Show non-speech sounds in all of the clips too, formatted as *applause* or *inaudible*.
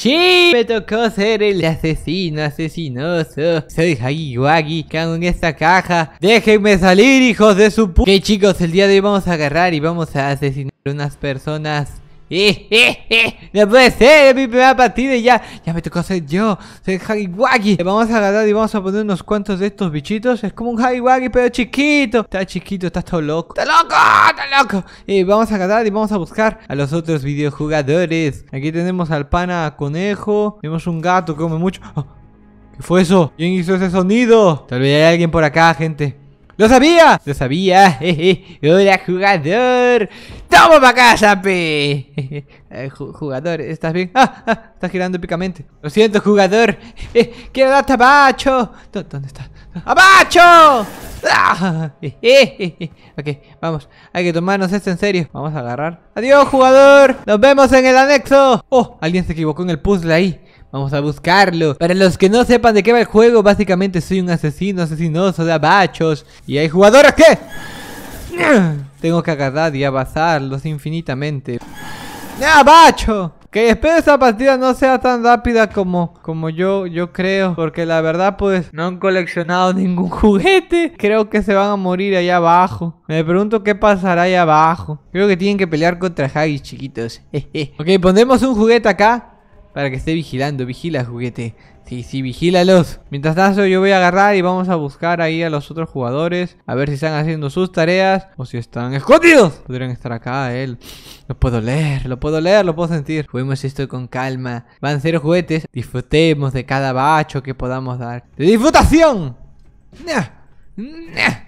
¡Sí! Me tocó ser el asesino asesinoso. Soy Hagiwagi, cago en esta caja. ¡Déjenme salir, hijos de su pu... chicos, el día de hoy vamos a agarrar y vamos a asesinar unas personas ¡Eh, eh, eh! ¡No puede ser! ¡Es mi primera partida y ya! ¡Ya me tocó hacer yo! ¡Soy le Vamos a agarrar y vamos a poner unos cuantos de estos bichitos. Es como un Hariwagi, pero chiquito. Está chiquito, está todo loco. ¡Está loco! ¡Está loco! Y vamos a agarrar y vamos a buscar a los otros videojugadores. Aquí tenemos al pana conejo. Tenemos un gato que come mucho. ¡Ah! ¿Qué fue eso? ¿Quién hizo ese sonido? Tal vez hay alguien por acá, gente. ¡Lo sabía! ¡Lo sabía! *laughs* ¡Hola, jugador! ¡Toma para casa, pe! *laughs* Eh, jugador, ¿estás bien? ¡Ah! ah estás girando épicamente. Lo siento, jugador. *laughs* ¡Quiero dar tabacho! ¿Dónde está? ¡Abacho! Ah. *laughs* Ok, vamos. Hay que tomarnos esto en serio. Vamos a agarrar. ¡Adiós, jugador! ¡Nos vemos en el anexo! ¡Oh! Alguien se equivocó en el puzzle ahí. Vamos a buscarlo. Para los que no sepan de qué va el juego, básicamente soy un asesino asesinoso de abachos. Y hay jugadores que... Tengo que agarrar y abazarlos infinitamente. ¡Abacho! Que espero esta partida no sea tan rápida como, como yo, yo creo. Porque la verdad, pues, no han coleccionado *laughs* ningún juguete. Creo que se van a morir allá abajo. Me pregunto qué pasará allá abajo. Creo que tienen que pelear contra Haggis, chiquitos. *laughs* ok, ponemos un juguete acá. Para que esté vigilando, vigila juguete. Sí, sí, vigílalos. Mientras tanto yo voy a agarrar y vamos a buscar ahí a los otros jugadores. A ver si están haciendo sus tareas o si están escondidos. Podrían estar acá, él. Lo puedo leer, lo puedo leer, lo puedo sentir. Juguemos esto con calma. Van cero juguetes. Disfrutemos de cada bacho que podamos dar. disfrutación! ¡Nah!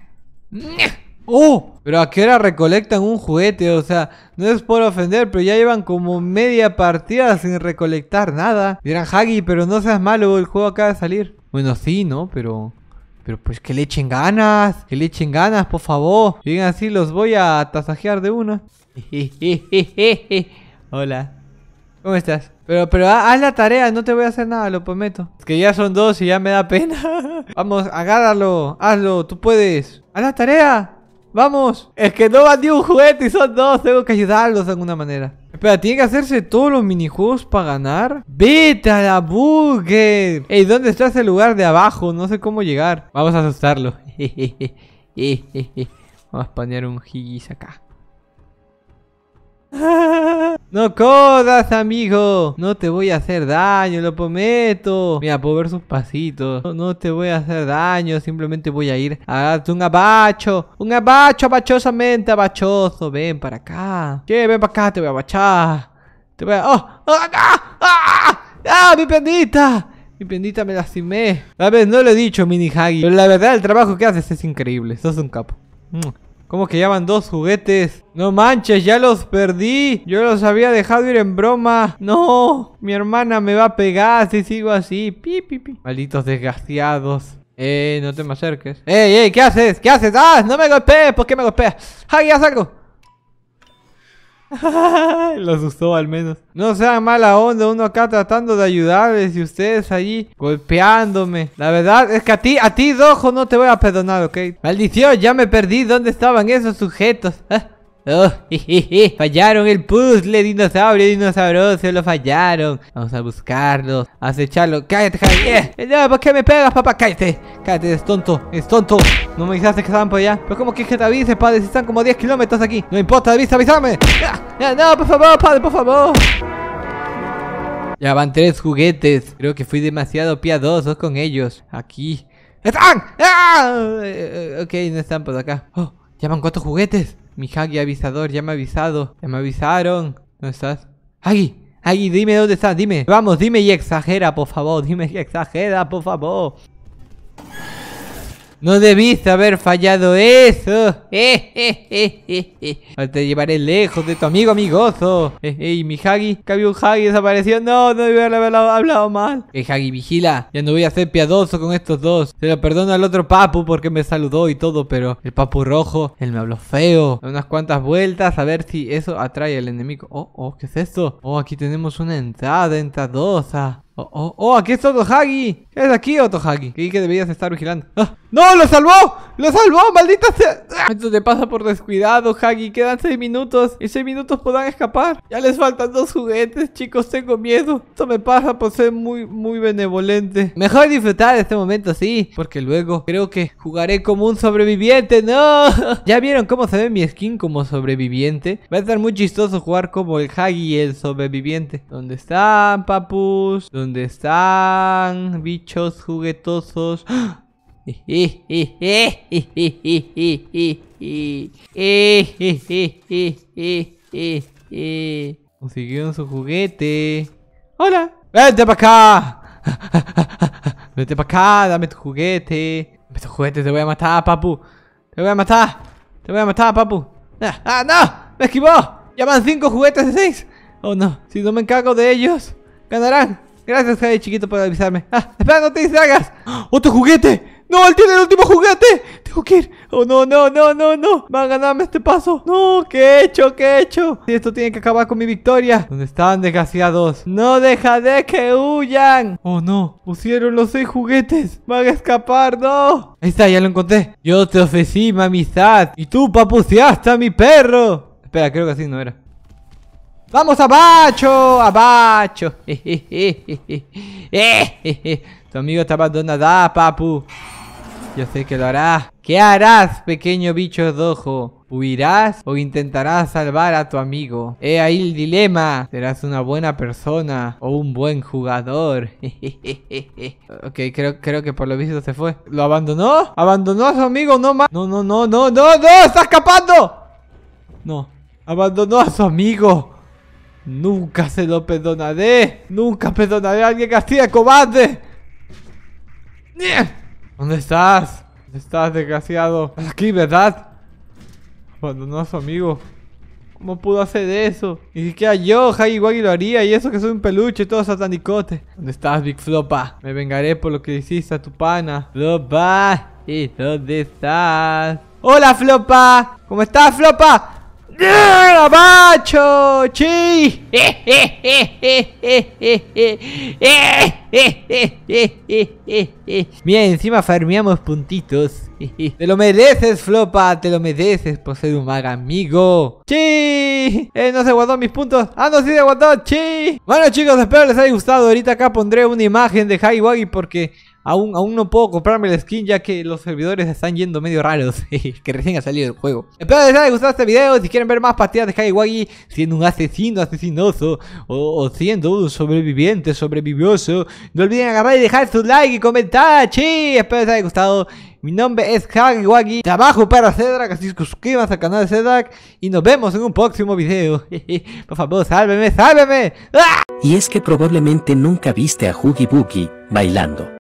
¡Oh! Pero a qué hora recolectan un juguete, o sea, no es por ofender, pero ya llevan como media partida sin recolectar nada. Dirán, Hagi, pero no seas malo, el juego acaba de salir. Bueno, sí, ¿no? Pero... Pero pues que le echen ganas, que le echen ganas, por favor. Bien así los voy a tasajear de una. *laughs* Hola. ¿Cómo estás? Pero, pero haz la tarea, no te voy a hacer nada, lo prometo. Es que ya son dos y ya me da pena. *laughs* Vamos, agárralo, hazlo, tú puedes. ¡Haz la tarea! Vamos. Es que no ni un juguete y son dos. Tengo que ayudarlos de alguna manera. Espera, ¿tiene que hacerse todos los minijuegos para ganar? ¡Vete a la bugue! Ey, ¿dónde está ese lugar de abajo? No sé cómo llegar. Vamos a asustarlo. *laughs* Vamos a poner un Higgis acá. No codas, amigo. No te voy a hacer daño, lo prometo. Mira, puedo ver sus pasitos. No, te voy a hacer daño. Simplemente voy a ir a darte un abacho. Un abacho, abachosamente, abachoso. Ven para acá. Qué, ven para acá, te voy a abachar. Te voy a... ¡Oh! ¡Oh ¡Ah! ¡Ah! ¡Ah! ¡Mi pendita! Mi pendita me lastimé. A ver, no lo he dicho, mini Hagi. Pero la verdad, el trabajo que haces es increíble. Sos un capo. ¿Cómo que ya dos juguetes? No manches, ya los perdí. Yo los había dejado ir en broma. No, mi hermana me va a pegar si sigo así. Pi, pi, pi. Malditos desgraciados. Eh, no te me acerques. Ey, ey, ¿qué haces? ¿Qué haces? ¡Ah! ¡No me golpees! ¿Por qué me golpeas? ¡Ay, ya algo! *laughs* Lo asustó al menos. No sea mala onda, uno acá tratando de ayudarles y ustedes allí golpeándome. La verdad es que a ti, a ti, Dojo, no te voy a perdonar, ¿ok? Maldición, ya me perdí. ¿Dónde estaban esos sujetos? *laughs* Ah. Oh, *laughs* fallaron el puzzle, dinosaurio, dinosaurio, se lo fallaron. Vamos a buscarlo, acecharlo. Cállate, Javier. Eh, no, ¿por qué me pegas, papá? Cállate, cállate, es tonto, es tonto. No me avisaste que estaban por allá. Pero como que te avise, padre, si están como 10 kilómetros aquí. No importa, avisa, avísame. No, ah, no, por favor, padre, por favor. Ya van tres juguetes. Creo que fui demasiado piadoso con ellos. Aquí. ¡Están! ¡Ah! Eh, eh, ok, no están por acá. Oh, ya van cuatro juguetes. Mi avisador, ya me ha avisado. Ya me avisaron. ¿Dónde estás? ¡Agi! ¡Agi, dime dónde estás! ¡Dime! ¡Vamos, dime y exagera, por favor! ¡Dime y exagera, por favor! No debiste haber fallado eso. *laughs* Te llevaré lejos de tu amigo amigozo. Eh, ey, mi Hagi. Que un Hagi desapareció. No, no debí haber hablado mal. Ey, eh, Hagi, vigila. Ya no voy a ser piadoso con estos dos. Se lo perdono al otro papu porque me saludó y todo. Pero el papu rojo, él me habló feo. Unas cuantas vueltas a ver si eso atrae al enemigo. Oh, oh, ¿qué es esto? Oh, aquí tenemos una entrada entradosa. Ah. Oh, oh, oh, aquí está Otohagi. es aquí, Otohagi? Creí que debías estar vigilando. ¡Ah! ¡No! ¡Lo salvó! ¡Lo salvó! ¡Maldita sea! Ah. Esto te pasa por descuidado, Hagi. Quedan seis minutos. Y seis minutos podrán escapar. Ya les faltan dos juguetes, chicos. Tengo miedo. Esto me pasa por ser muy, muy benevolente. Mejor disfrutar de este momento, sí. Porque luego creo que jugaré como un sobreviviente. ¡No! *laughs* ¿Ya vieron cómo se ve mi skin como sobreviviente? Va a estar muy chistoso jugar como el Hagi y el sobreviviente. ¿Dónde están, papus? ¿Dónde están, bichos juguetosos? ¡Ah! consiguió su juguete. ¡Hola! ¡Vete para acá! ¡Vete para acá! ¡Dame tu juguete! ¡Dame tu juguete! ¡Te voy a matar, papu! ¡Te voy a matar! ¡Te voy a matar, papu! ¡Ah! ¡Ah, no! ¡Me esquivó! ¡Ya van cinco juguetes de seis! ¡Oh, no! Si no me encargo de ellos, ganarán. Gracias, Javi, chiquito, por avisarme. ¡Ah! ¡Espera, no te hagas, ¡Oh, ¡Otro juguete! ¡No! ¡Él tiene el último juguete! ¡Tengo que ir! ¡Oh, no, no, no, no, no! ¡Va a ganarme este paso! ¡No! ¿Qué he hecho? ¿Qué he hecho? Esto tiene que acabar con mi victoria. ¿Dónde están, desgraciados? ¡No deja de que huyan! ¡Oh, no! ¡Pusieron los seis juguetes! ¡Van a escapar! ¡No! Ahí está, ya lo encontré. Yo te ofrecí mi amistad. Y tú papuceaste a mi perro. Espera, creo que así no era. ¡Vamos, abacho! ¡Abacho! Eh, eh, eh, tu amigo está abandonada, papu. Yo sé que lo harás. ¿Qué harás, pequeño bicho dojo? ¿Huirás o intentarás salvar a tu amigo? He ahí el dilema. ¿Serás una buena persona o un buen jugador? *laughs* ok, creo, creo que por lo visto se fue. ¿Lo abandonó? ¿Abandonó a su amigo? No más. No, no, no, no, no, no. ¡Está escapando! No. Abandonó a su amigo. Nunca se lo perdonaré. Nunca perdonaré a alguien que hacía cobarde. ¿Dónde estás? ¿Dónde estás, desgraciado? Aquí, ¿verdad? Abandonó a su amigo. ¿Cómo pudo hacer eso? Ni siquiera yo, Hagiwagi, lo haría. Y eso que soy un peluche, todo satanicote. ¿Dónde estás, Big Flopa? Me vengaré por lo que hiciste a tu pana. Flopa. ¿Y dónde estás? ¡Hola, Flopa! ¿Cómo estás, Flopa? ¡Macho! ¡Chi! ¡Eh, eh, *laughs* eh, Mira, encima farmeamos puntitos. *laughs* Te lo mereces, flopa. Te lo mereces por ser un mal amigo. Eh, no se guardó mis puntos. Ah, no, se guardó. ¡Sí! Bueno, chicos, espero les haya gustado. Ahorita acá pondré una imagen de Haiwagi porque... Aún, aún, no puedo comprarme la skin ya que los servidores están yendo medio raros *laughs* Que recién ha salido el juego Espero les haya gustado este video Si quieren ver más partidas de Kaiwagi Siendo un asesino asesinoso o siendo un sobreviviente sobrevivioso no olviden agarrar y dejar su like y comentar, sí. Espero les haya gustado. Mi nombre es Hagiwagi. Trabajo para Cedra, así que suscríbanse al canal de Cedrac. Y nos vemos en un próximo video. *laughs* Por favor, sálveme, sálveme. ¡Ah! Y es que probablemente nunca viste a Huggy Boogie bailando.